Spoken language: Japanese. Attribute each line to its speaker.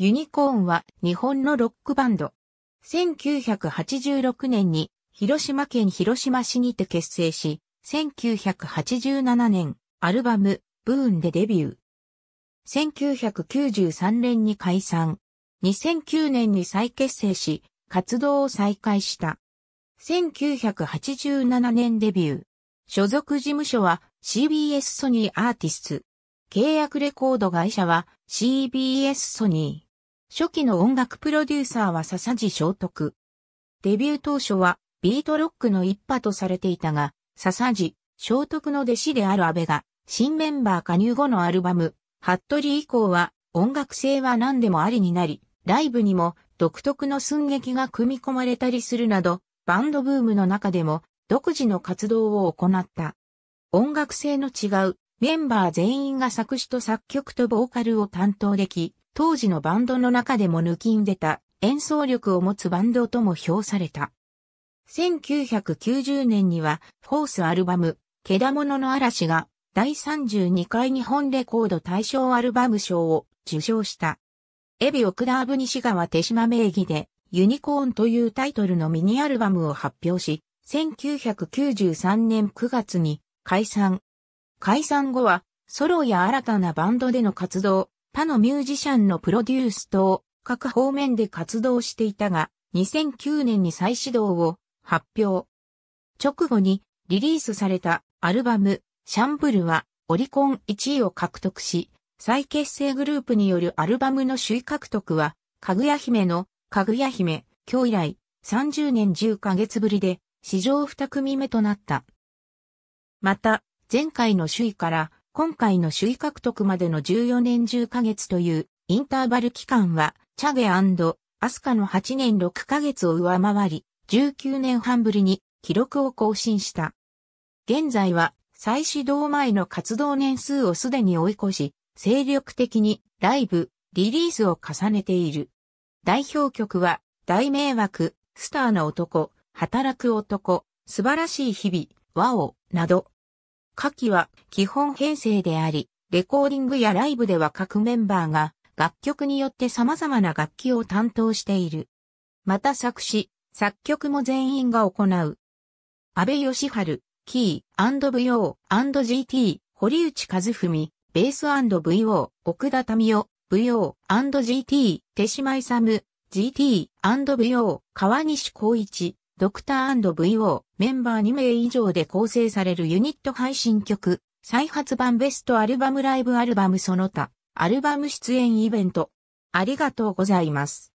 Speaker 1: ユニコーンは日本のロックバンド。1986年に広島県広島市にて結成し、1987年アルバムブーンでデビュー。1993年に解散。2009年に再結成し、活動を再開した。1987年デビュー。所属事務所は CBS ソニーアーティスツ。契約レコード会社は CBS ソニー。初期の音楽プロデューサーは笹地聖徳。デビュー当初はビートロックの一派とされていたが、笹地、聖徳の弟子である安倍が、新メンバー加入後のアルバム、服部以降は、音楽性は何でもありになり、ライブにも独特の寸劇が組み込まれたりするなど、バンドブームの中でも独自の活動を行った。音楽性の違うメンバー全員が作詞と作曲とボーカルを担当でき、当時のバンドの中でも抜きんでた演奏力を持つバンドとも評された。1990年には、フォースアルバム、けだものの嵐が、第32回日本レコード大賞アルバム賞を受賞した。エビオクダーブ西川手島名義で、ユニコーンというタイトルのミニアルバムを発表し、1993年9月に解散。解散後は、ソロや新たなバンドでの活動、他のミュージシャンのプロデュース等、各方面で活動していたが、2009年に再始動を発表。直後にリリースされたアルバム、シャンブルはオリコン1位を獲得し、再結成グループによるアルバムの首位獲得は、かぐや姫の、かぐや姫、今日以来、30年10ヶ月ぶりで、史上2組目となった。また、前回の首位から、今回の首位獲得までの14年10ヶ月というインターバル期間は、チャゲアスカの8年6ヶ月を上回り、19年半ぶりに記録を更新した。現在は再始動前の活動年数をすでに追い越し、精力的にライブ、リリースを重ねている。代表曲は、大迷惑、スターの男、働く男、素晴らしい日々、和オ、など、下記は基本編成であり、レコーディングやライブでは各メンバーが楽曲によって様々な楽器を担当している。また作詞、作曲も全員が行う。安倍義春、キー、舞踊、GT、堀内和文、ベース &VO、奥田民生、VO、GT、手島勇、GT、舞踊、川西光一、ドクター &VO メンバー2名以上で構成されるユニット配信曲、再発版ベストアルバムライブアルバムその他、アルバム出演イベント。ありがとうございます。